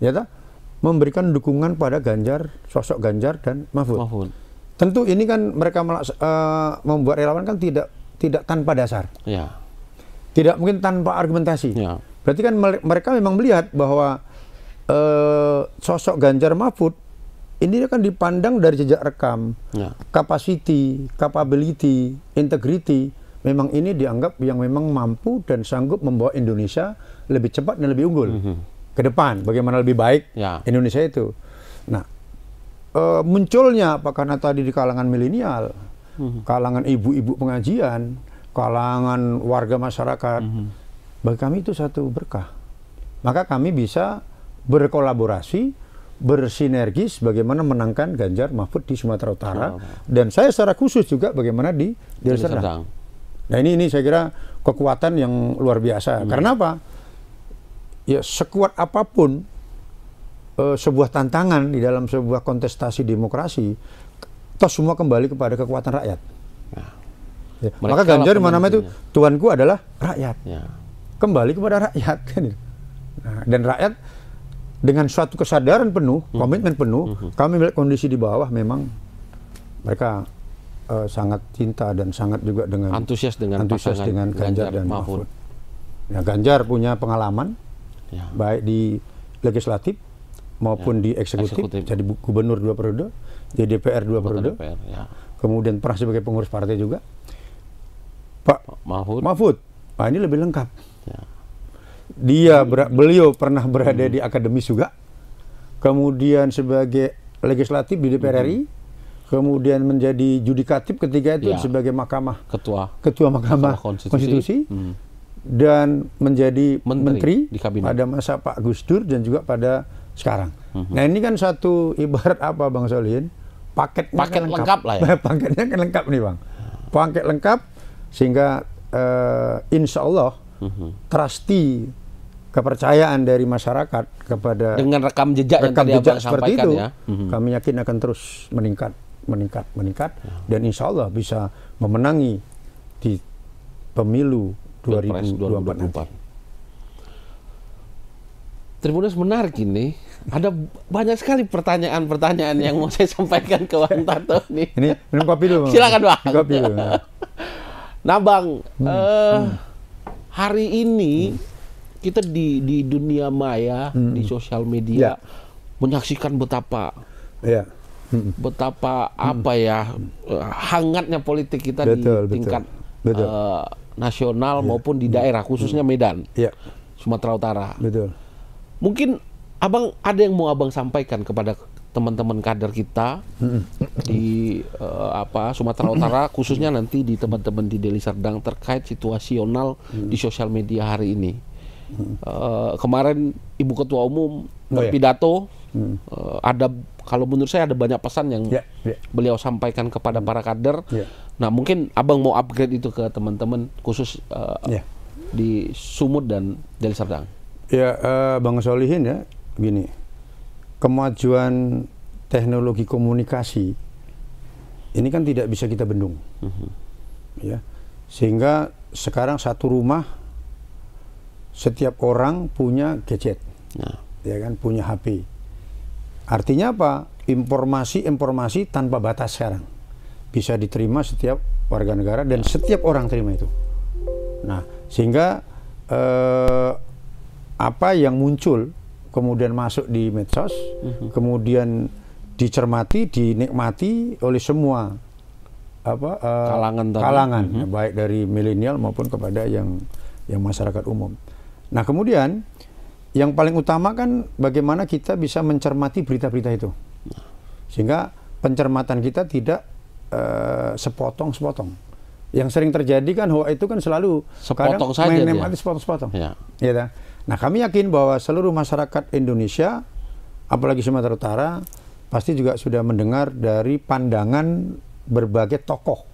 ya ta, memberikan dukungan pada Ganjar, sosok Ganjar dan Mahfud. Mahfud. Tentu ini kan mereka melaks, e, membuat relawan kan tidak tidak tanpa dasar. Ya. Tidak mungkin tanpa argumentasi. Ya. Berarti kan mereka memang melihat bahwa eh, sosok Ganjar Mahfud ini kan dipandang dari jejak rekam, ya. capacity, capability, integrity. Memang ini dianggap yang memang mampu dan sanggup membawa Indonesia lebih cepat dan lebih unggul mm -hmm. ke depan. Bagaimana lebih baik ya. Indonesia itu. Nah, uh, munculnya apa karena tadi di kalangan milenial, mm -hmm. kalangan ibu-ibu pengajian, kalangan warga masyarakat, mm -hmm. bagi kami itu satu berkah. Maka kami bisa berkolaborasi, bersinergis bagaimana menangkan Ganjar Mahfud di Sumatera Utara oh, oh. dan saya secara khusus juga bagaimana di Deli Nah ini ini saya kira kekuatan yang luar biasa. Hmm. Karena apa? Ya sekuat apapun e, sebuah tantangan di dalam sebuah kontestasi demokrasi, toh semua kembali kepada kekuatan rakyat. Nah, ya. ya maka Ganjar mana-mana itu ya. tuanku adalah rakyat. Ya. Kembali kepada rakyat [LAUGHS] kan ya? Nah, dan rakyat dengan suatu kesadaran penuh, hmm. komitmen penuh, hmm. kami melihat kondisi di bawah memang mereka uh, sangat cinta dan sangat juga dengan antusias dengan antusias dengan Ganjar, dan Mahfud. Mahfud. Ya, Ganjar punya pengalaman ya. baik di legislatif maupun ya. di eksekutif, eksekutif, jadi gubernur dua periode, jadi DPR dua periode, DPR, ya. kemudian pernah sebagai pengurus partai juga. Pak Mahfud, Mahfud, nah, ini lebih lengkap. Ya dia hmm. ber, beliau pernah berada hmm. di akademis juga. Kemudian sebagai legislatif di DPR RI, hmm. kemudian menjadi judikatif ketiga itu ya. sebagai mahkamah ketua ketua mahkamah, ketua konstitusi, konstitusi hmm. dan menjadi menteri, menteri di kabinet. pada masa Pak Gus Dur dan juga pada sekarang. Hmm. Nah, ini kan satu ibarat apa Bang Solihin? Kan paket paket kan lengkap. lengkap lah ya. [LAUGHS] Paketnya kan lengkap nih, Bang. Paket lengkap sehingga uh, insya Allah hmm kepercayaan dari masyarakat kepada dengan rekam jejak rekam yang tadi jejak seperti itu ya. Hmm. kami yakin akan terus meningkat meningkat meningkat hmm. dan insya Allah bisa memenangi di pemilu 2024. 2024. Tribunus menarik ini. Ada banyak sekali pertanyaan-pertanyaan yang mau saya sampaikan ke Bang Tato nih. Ini minum kopi dulu. Silakan Bang. Kopi dulu. nah Bang, hmm. Uh, hmm. hari ini hmm kita di di dunia maya hmm. di sosial media yeah. menyaksikan betapa yeah. hmm. betapa hmm. apa ya eh, hangatnya politik kita betul, di tingkat betul. Uh, nasional yeah. maupun di daerah khususnya Medan yeah. Sumatera Utara betul mungkin abang ada yang mau abang sampaikan kepada teman-teman kader kita di uh, apa Sumatera Utara khususnya nanti di teman-teman di Deli Serdang terkait situasional di sosial media hari ini. Uh, kemarin Ibu Ketua Umum oh, iya. berpidato, oh, yeah. hmm. uh, ada kalau menurut saya ada banyak pesan yang yeah, yeah. beliau sampaikan kepada hmm. para kader. Yeah. Nah mungkin abang mau upgrade itu ke teman-teman khusus uh, eh, yeah. di Sumut dan Deli Serdang. Ya uh, Bang Solihin ya gini kemajuan teknologi komunikasi ini kan tidak bisa kita bendung, mm -hmm. ya sehingga sekarang satu rumah setiap orang punya gadget, nah. ya kan, punya HP. Artinya apa? Informasi-informasi tanpa batas sekarang bisa diterima setiap warga negara dan ya. setiap orang terima itu. Nah, sehingga eh, apa yang muncul kemudian masuk di medsos, mm-hmm. kemudian dicermati, dinikmati oleh semua apa eh, kalangan kalangan mm-hmm. baik dari milenial maupun kepada yang yang masyarakat umum. Nah kemudian yang paling utama kan bagaimana kita bisa mencermati berita-berita itu. Sehingga pencermatan kita tidak eh, sepotong-sepotong. Uh, yang sering terjadi kan hoax itu kan selalu sepotong saja main sepotong-sepotong. Ya. Ya, nah kami yakin bahwa seluruh masyarakat Indonesia, apalagi Sumatera Utara, pasti juga sudah mendengar dari pandangan berbagai tokoh,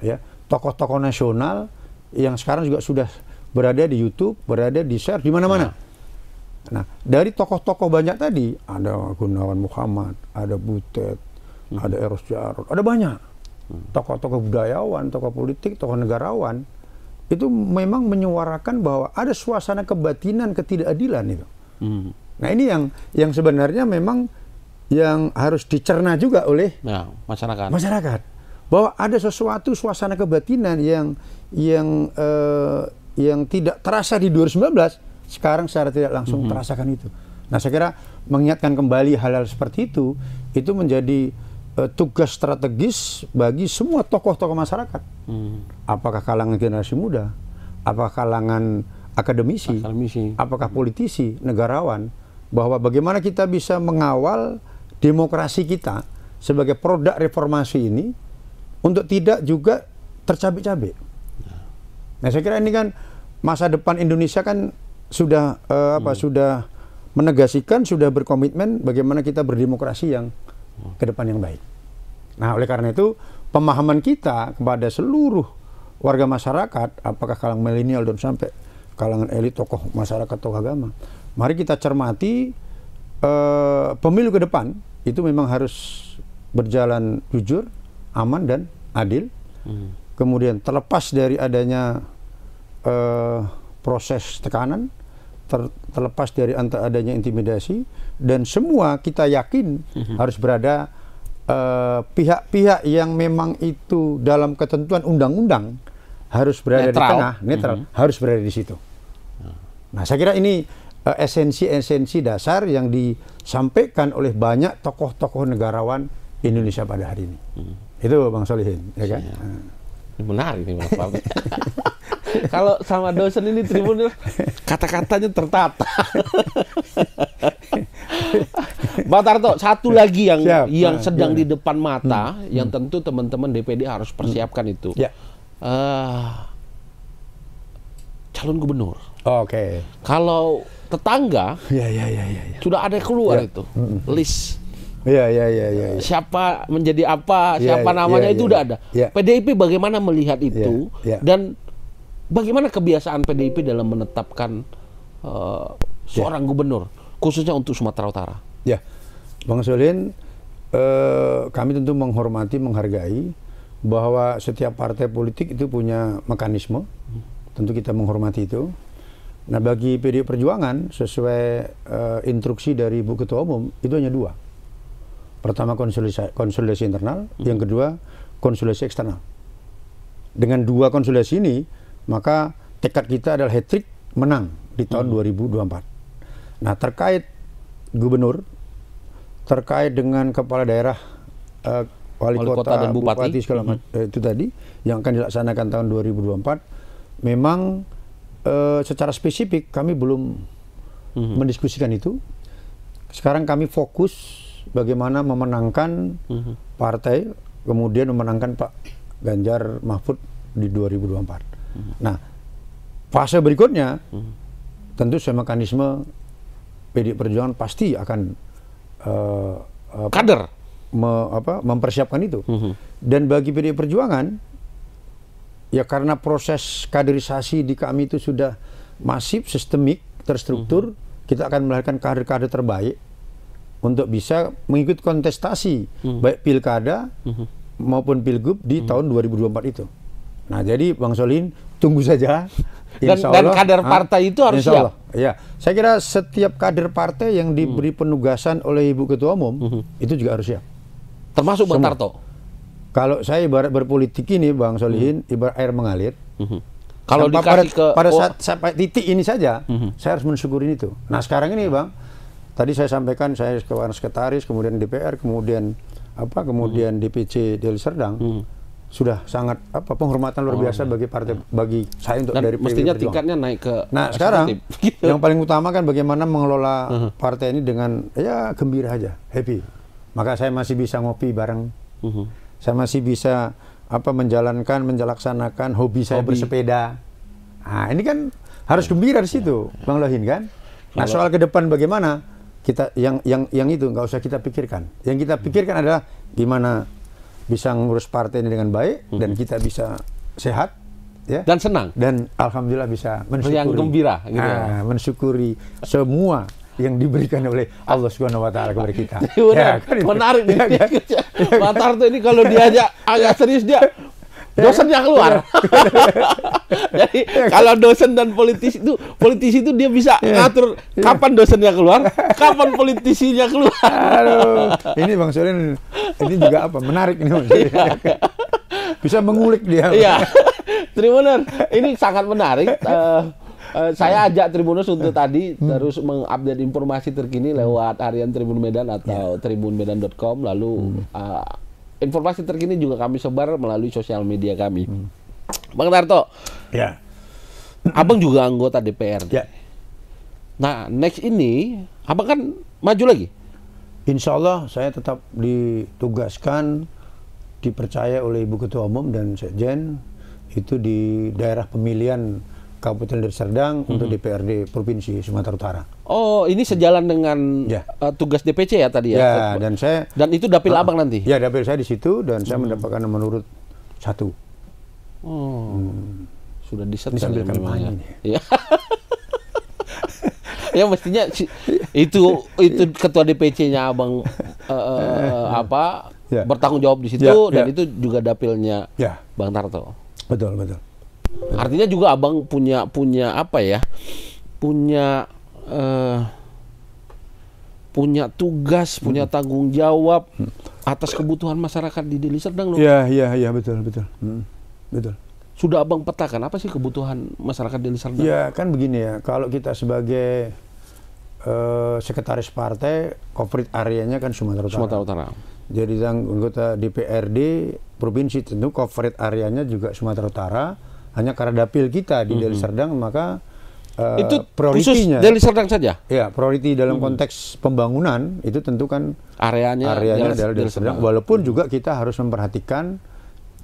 ya, ya tokoh-tokoh nasional yang sekarang juga sudah berada di YouTube, berada di share di mana-mana. Nah. Nah, dari tokoh-tokoh banyak tadi, ada Gunawan Muhammad, ada Butet, hmm. ada Eros Jarod, ada banyak. Hmm. Tokoh-tokoh budayawan, tokoh politik, tokoh negarawan, itu memang menyuarakan bahwa ada suasana kebatinan ketidakadilan itu. Hmm. Nah, ini yang yang sebenarnya memang yang harus dicerna juga oleh ya, masyarakat. Masyarakat bahwa ada sesuatu suasana kebatinan yang yang eh, yang tidak terasa di 2019 sekarang secara tidak langsung mm -hmm. terasakan itu. Nah, saya kira mengingatkan kembali hal-hal seperti itu itu menjadi uh, tugas strategis bagi semua tokoh-tokoh masyarakat. Mm. Apakah kalangan generasi muda, apakah kalangan akademisi, akademisi, apakah mhm. politisi, negarawan bahwa bagaimana kita bisa mengawal demokrasi kita sebagai produk reformasi ini untuk tidak juga tercabik-cabik. Nah, nah saya kira ini kan masa depan Indonesia kan sudah uh, apa hmm. sudah menegasikan sudah berkomitmen bagaimana kita berdemokrasi yang hmm. ke depan yang baik. Nah, oleh karena itu pemahaman kita kepada seluruh warga masyarakat, apakah kalangan milenial dan sampai kalangan elit tokoh masyarakat tokoh agama, mari kita cermati uh, pemilu ke depan itu memang harus berjalan jujur, aman dan adil. Hmm. Kemudian terlepas dari adanya uh, proses tekanan ter, terlepas dari adanya intimidasi dan semua kita yakin mm-hmm. harus berada eh, pihak-pihak uh, yang memang itu dalam ketentuan undang-undang harus berada netral. di tengah netral mm-hmm. harus berada di situ. Ah. Nah saya kira ini esensi eh, esensi-esensi dasar yang disampaikan oleh banyak tokoh-tokoh negarawan Indonesia pada hari ini. Mm-hmm. Itu Bang Solihin, ya kan? Ah. Menarik ini Bapak. [LAUGHS] Kalau sama dosen ini tribun kata-katanya tertata. Mbak Tarto, satu lagi yang Siap. yang nah, sedang gimana? di depan mata, hmm. hmm. yang tentu teman-teman DPD harus persiapkan hmm. itu. Ya. Uh, calon gubernur. Oh, Oke. Okay. Kalau tetangga, ya, ya, ya, ya, ya. sudah ada keluar ya. itu hmm. hmm. list. Ya, ya, ya, ya, ya. Siapa menjadi apa, ya, siapa ya, namanya ya, ya, itu ya. udah ya. ada. Ya. PDIP bagaimana melihat itu ya, ya. dan bagaimana kebiasaan PDIP dalam menetapkan uh, seorang ya. gubernur khususnya untuk Sumatera Utara? Ya, Bang Solin, eh, kami tentu menghormati, menghargai bahwa setiap partai politik itu punya mekanisme. Tentu kita menghormati itu. Nah, bagi PDI Perjuangan sesuai eh, instruksi dari Bu Ketua Umum itu hanya dua. Pertama konsolidasi, konsolidasi internal, hmm. yang kedua konsolidasi eksternal. Dengan dua konsolidasi ini maka tekad kita adalah hat-trick menang di tahun hmm. 2024. Nah, terkait gubernur, terkait dengan kepala daerah, uh, wali, kota, kota dan bupati, bupati segala hmm. itu tadi yang akan dilaksanakan tahun 2024, memang uh, secara spesifik kami belum hmm. mendiskusikan itu. Sekarang kami fokus bagaimana memenangkan hmm. partai, kemudian memenangkan Pak Ganjar Mahfud di 2024. Nah, fase berikutnya hmm. tentu sesuai mekanisme PD Perjuangan pasti akan uh, uh, kader me, apa, mempersiapkan itu. Hmm. Dan bagi PD Perjuangan ya karena proses kaderisasi di kami itu sudah masif, sistemik, terstruktur, hmm. kita akan melahirkan kader-kader terbaik untuk bisa mengikuti kontestasi hmm. baik pilkada hmm. maupun pilgub di hmm. tahun 2024 itu. Nah, jadi Bang Solin tunggu saja. dan, Allah, dan kader partai ah, itu harus Insya Allah. siap. Ya, saya kira setiap kader partai yang diberi hmm. penugasan oleh Ibu Ketua Umum hmm. itu juga harus siap. Termasuk Bang Tarto. Kalau saya ibarat berpolitik ini Bang Solin hmm. ibarat air mengalir. Hmm. Kalau pada, ke pada oh. saat oh. sampai titik ini saja hmm. saya harus mensyukuri itu. Nah, sekarang ini Bang tadi saya sampaikan saya ke sekretaris kemudian DPR kemudian apa kemudian hmm. DPC Deli Serdang. Hmm sudah sangat apa penghormatan luar oh, biasa oh, bagi partai iya. bagi saya untuk Dan dari mestinya PDI tingkatnya naik ke nah sekarang [LAUGHS] gitu. yang paling utama kan bagaimana mengelola uh -huh. partai ini dengan ya gembira aja happy maka saya masih bisa ngopi bareng uh -huh. saya masih bisa apa menjalankan menjalaksanakan hobi saya hobi. bersepeda nah ini kan harus iya. gembira di situ ya, ya. bang Lohin kan nah soal ke depan bagaimana kita yang yang yang itu nggak usah kita pikirkan yang kita pikirkan adalah gimana bisa ngurus partai ini dengan baik hmm. dan kita bisa sehat ya dan senang dan alhamdulillah bisa mensyukuri yang gembira gitu nah, mensyukuri semua yang diberikan oleh Allah Subhanahu wa taala kepada kita. [LAUGHS] ya, kan menarik ya, nih. Ya, kan? ya. Matar tuh ini kalau diajak agak serius dia dosennya keluar. [LAUGHS] Jadi ya, kan? kalau dosen dan politisi itu politisi itu dia bisa ya. ngatur ya. kapan dosennya keluar, kapan politisinya keluar. Aduh, ini Bang Surin ini juga apa? Menarik ini Bang Surin. Iya. bisa mengulik dia. Iya. Tribuner, ini sangat menarik. Uh, Uh, saya ajak Tribunus untuk tadi hmm. terus mengupdate informasi terkini lewat harian Tribun Medan atau yeah. tribunmedan.com lalu hmm. uh, informasi terkini juga kami sebar melalui sosial media kami. Hmm. Bang Tarto, ya. Abang juga anggota DPR. Ya. Nah, next ini abang kan maju lagi. Insya Allah saya tetap ditugaskan, dipercaya oleh Ibu Ketua Umum dan Sekjen itu di daerah pemilihan Kabupaten Deli Serdang hmm. untuk DPRD Provinsi Sumatera Utara. Oh, ini sejalan dengan ya. uh, tugas DPC ya tadi ya. Ya, dan saya dan itu dapil uh, abang nanti. Ya, dapil saya di situ dan saya hmm. mendapatkan nomor urut satu. Oh, hmm. sudah disetel ya banyak. ya. [LAUGHS] ya. mestinya itu itu ketua DPC-nya abang uh, [LAUGHS] apa ya. bertanggung jawab di situ ya, ya, dan itu juga dapilnya ya. bang Tarto. Betul betul. Artinya juga abang punya punya apa ya? Punya uh, punya tugas, hmm. punya tanggung jawab hmm. atas kebutuhan masyarakat di Deli Serdang loh. ya ya ya betul, betul. Hmm. Betul. Sudah Abang petakan apa sih kebutuhan masyarakat Deli Serdang? ya kan begini ya. Kalau kita sebagai uh, sekretaris partai, coverage areanya kan Sumatera Utara. Sumatera Utara. Jadi anggota DPRD provinsi tentu coverage areanya juga Sumatera Utara hanya karena dapil kita di mm -hmm. Deli mm-hmm. Serdang maka uh, itu prioritinya Deli Serdang saja. Ya, prioriti dalam mm -hmm. konteks pembangunan itu tentu kan areanya areanya Deli, adalah Deli Serdang walaupun mm -hmm. juga kita harus memperhatikan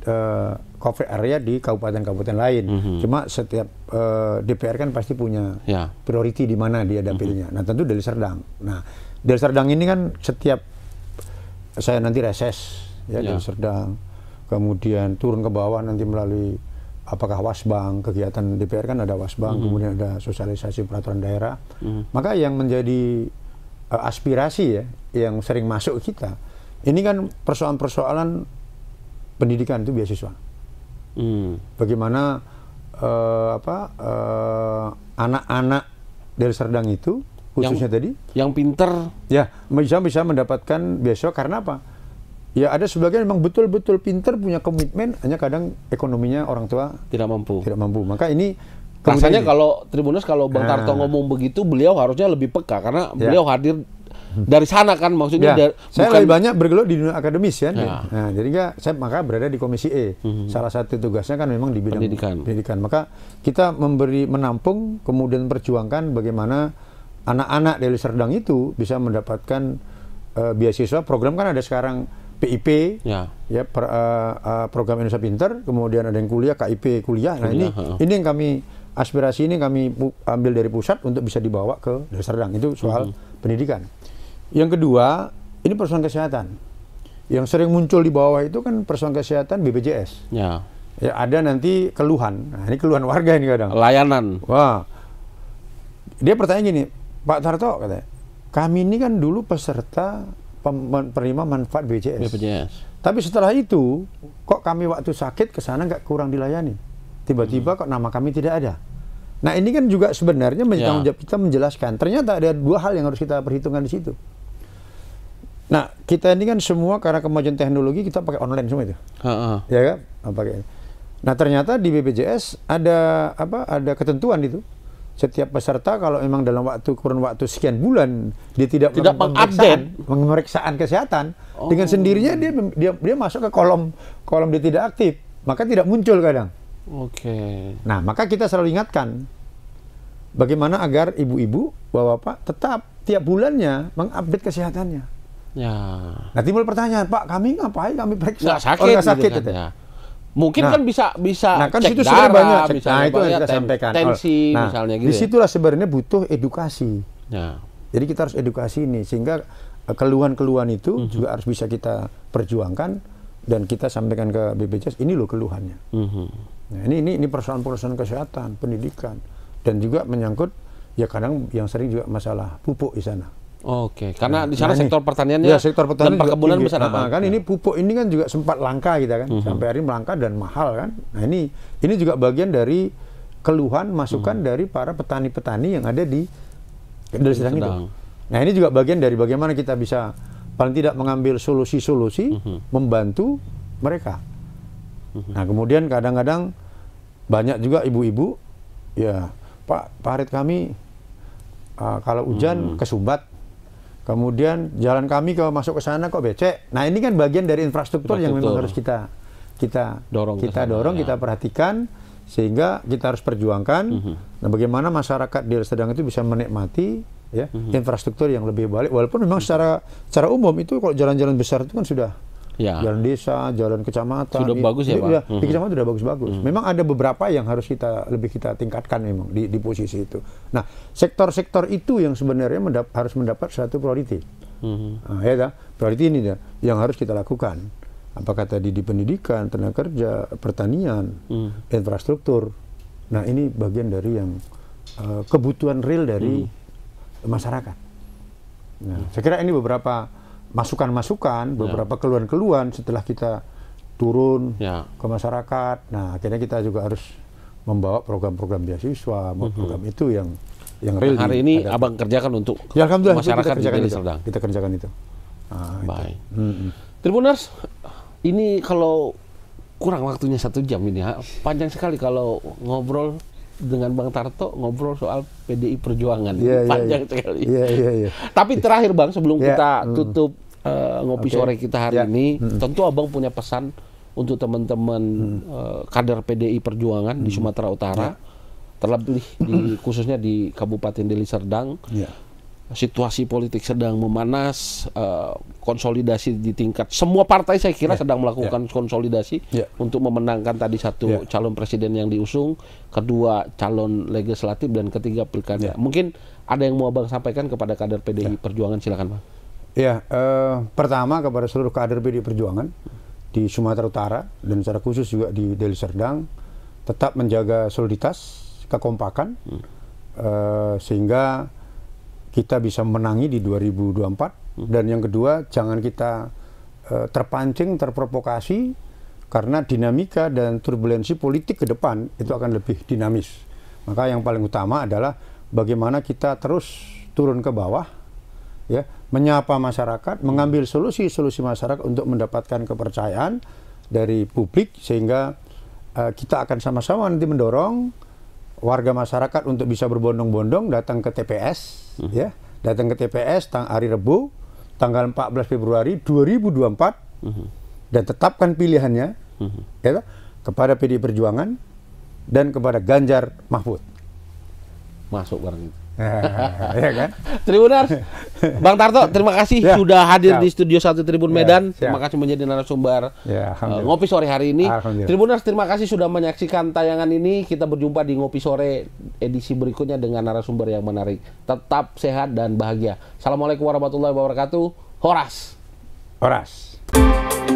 uh, cover area di kabupaten-kabupaten lain. Mm -hmm. Cuma setiap uh, eh, DPR kan pasti punya yeah. prioriti di mana dia mm-hmm. dapilnya. Mm -hmm. Nah, tentu Deli Serdang. Nah, Deli Serdang ini kan setiap saya nanti reses ya yeah. Deli Serdang kemudian turun ke bawah nanti melalui apakah wasbang kegiatan DPR kan ada wasbang mm -hmm. kemudian ada sosialisasi peraturan daerah mm. maka yang menjadi uh, aspirasi ya yang sering masuk kita ini kan persoalan-persoalan pendidikan itu beasiswa mm. bagaimana uh, apa eh, anak-anak uh, dari Serdang itu khususnya yang, tadi yang pinter ya bisa bisa mendapatkan beasiswa karena apa Ya ada sebagian memang betul-betul pinter punya komitmen, hanya kadang ekonominya orang tua tidak mampu. Tidak mampu. Maka ini rasanya kalau Tribunus kalau Bang nah. Tarto ngomong begitu, beliau harusnya lebih peka karena ya. beliau hadir dari sana kan maksudnya. Ya. saya bukan... lebih banyak bergelut di dunia akademis kan. Ya. Nah, jadi nggak saya maka berada di komisi E. Hmm. Salah satu tugasnya kan memang di bidang pendidikan. pendidikan. Maka kita memberi menampung kemudian perjuangkan bagaimana anak-anak dari Serdang itu bisa mendapatkan uh, beasiswa program kan ada sekarang PIP, ya, ya per, uh, uh, program Indonesia Pinter, kemudian ada yang kuliah KIP kuliah. Nah ini ha. ini yang kami aspirasi ini kami ambil dari pusat untuk bisa dibawa ke Deli Serdang itu soal -huh. Mm-hmm. pendidikan. Yang kedua ini persoalan kesehatan. Yang sering muncul di bawah itu kan persoalan kesehatan BPJS. Ya. Ya ada nanti keluhan. Nah, ini keluhan [LAUGHS] warga ini kadang. Layanan. Wah. Dia pertanyaan gini, Pak Tarto katanya, kami ini kan dulu peserta penerima manfaat BPJS. BPJS. Tapi setelah itu, kok kami waktu sakit ke sana nggak kurang dilayani. Tiba-tiba hmm. kok nama kami tidak ada. Nah ini kan juga sebenarnya ya. tanggung jawab kita menjelaskan. Ternyata ada dua hal yang harus kita perhitungkan di situ. Nah kita ini kan semua karena kemajuan teknologi kita pakai online semua itu, Ha-ha. ya kan? Nah, nah ternyata di BPJS ada apa? Ada ketentuan itu setiap peserta kalau memang dalam waktu kurun waktu sekian bulan dia tidak, tidak mengupdate pemeriksaan kesehatan oh. dengan sendirinya dia dia dia masuk ke kolom kolom dia tidak aktif maka tidak muncul kadang. Oke. Okay. Nah maka kita selalu ingatkan bagaimana agar ibu-ibu bapak-bapak tetap tiap bulannya mengupdate kesehatannya. Ya. Nah timbul pertanyaan Pak kami ngapain kami periksa? Nggak sakit. Oh, nggak gitu sakit kan, gitu kan, Ya. Mungkin nah, kan bisa bisa nah, kan cek situ darah, banyak cek, bisa nah, itu yang kita sampaikan. Tensi nah, misalnya gitu. Ya. Disitulah sebenarnya butuh edukasi. Nah. Jadi kita harus edukasi ini sehingga eh, keluhan-keluhan itu uh mhm. -huh. juga harus bisa kita perjuangkan dan kita sampaikan ke BPJS ini loh keluhannya. uh mhm. -huh. Nah, ini ini ini persoalan-persoalan kesehatan, pendidikan dan juga menyangkut ya kadang yang sering juga masalah pupuk di sana. Oke, karena di sana nah sektor pertaniannya ya, sektor pertanian dan perkebunan besar nah, kan ini pupuk ini kan juga sempat langka kita gitu kan, uh mhm. -huh. sampai hari melangka dan mahal kan. Nah ini ini juga bagian dari keluhan masukan uh mhm. -huh. dari para petani-petani yang ada di dari sedang, sedang itu. Nah ini juga bagian dari bagaimana kita bisa paling tidak mengambil solusi-solusi uh mhm. -huh. membantu mereka. Uh -huh. Nah kemudian kadang-kadang banyak juga ibu-ibu ya Pak parit kami uh, kalau hujan hmm. kesumbat Kemudian jalan kami kalau masuk ke sana kok becek. Nah ini kan bagian dari infrastruktur, infrastruktur. yang memang harus kita kita dorong, kita kesana, dorong, ya. kita perhatikan sehingga kita harus perjuangkan. Mm -hmm. Nah bagaimana masyarakat di sedang itu bisa menikmati ya mm -hmm. infrastruktur yang lebih baik. Walaupun memang secara secara umum itu kalau jalan-jalan besar itu kan sudah ya. jalan desa, jalan kecamatan. Sudah di, bagus ya, ya Pak? Iya, di, hmm. kecamatan sudah bagus-bagus. -hmm. Memang ada beberapa yang harus kita lebih kita tingkatkan memang di, di posisi itu. Nah, sektor-sektor itu yang sebenarnya mendap harus mendapat satu prioriti. -hmm. nah, ya, prioriti ini ya yang harus kita lakukan. Apakah tadi di pendidikan, tenaga kerja, pertanian, hmm. infrastruktur. Nah, ini bagian dari yang uh, kebutuhan real dari hmm. masyarakat. Nah, saya kira ini beberapa masukan-masukan, ya. beberapa keluhan-keluhan setelah kita turun ya. ke masyarakat. Nah, akhirnya kita juga harus membawa program-program beasiswa, hmm. program mm -hmm. itu yang yang real. Hari ini ada. abang kerjakan untuk ya, masyarakat kita kerjakan di Serdang. Kita kerjakan itu. Nah, Baik. Mm -hmm. Tribuners, ini kalau kurang waktunya satu jam ini, ha? panjang sekali kalau ngobrol dengan Bang Tarto ngobrol soal PDI Perjuangan yeah, iya, panjang yeah, sekali. Yeah, yeah, yeah. Tapi terakhir Bang sebelum yeah, kita hmm. tutup mm Eh, ngopi okay. sore kita hari ya. ini, hmm. tentu Abang punya pesan untuk teman-teman hmm. uh, kader PDI Perjuangan hmm. di Sumatera Utara, ya. terlebih di hmm. khususnya di Kabupaten Deli Serdang. Ya. Situasi politik sedang memanas, uh, konsolidasi di tingkat semua partai saya kira yeah. sedang melakukan yeah. konsolidasi yeah. untuk memenangkan tadi satu yeah. calon presiden yang diusung, kedua calon legislatif dan ketiga pilkada. Yeah. Mungkin ada yang mau abang sampaikan kepada kader PDI yeah. Perjuangan silakan bang. Ya, uh, pertama kepada seluruh kader PD Perjuangan di Sumatera Utara dan secara khusus juga di Deli Serdang tetap menjaga soliditas, kekompakan hmm. uh, sehingga kita bisa menangi di 2024 hmm. dan yang kedua jangan kita uh, terpancing, terprovokasi karena dinamika dan turbulensi politik ke depan itu akan lebih dinamis. Maka yang paling utama adalah bagaimana kita terus turun ke bawah ya menyapa masyarakat, mengambil solusi-solusi masyarakat untuk mendapatkan kepercayaan dari publik sehingga uh, kita akan sama-sama nanti mendorong warga masyarakat untuk bisa berbondong-bondong datang ke TPS hmm. ya, datang ke TPS tang hari Rebu tanggal 14 Februari 2024 hmm. dan tetapkan pilihannya hmm. ya kepada PD Perjuangan dan kepada Ganjar Mahfud. Masuk barang itu. [LAUGHS] ya kan? Tribuners, Bang Tarto, terima kasih ya, sudah hadir siap. di Studio Satu Tribun ya, Medan. Terima kasih menjadi narasumber ya, uh, ngopi sore hari ini. Tribuners, terima kasih sudah menyaksikan tayangan ini. Kita berjumpa di ngopi sore edisi berikutnya dengan narasumber yang menarik. Tetap sehat dan bahagia. Assalamualaikum warahmatullahi wabarakatuh. Horas. Horas.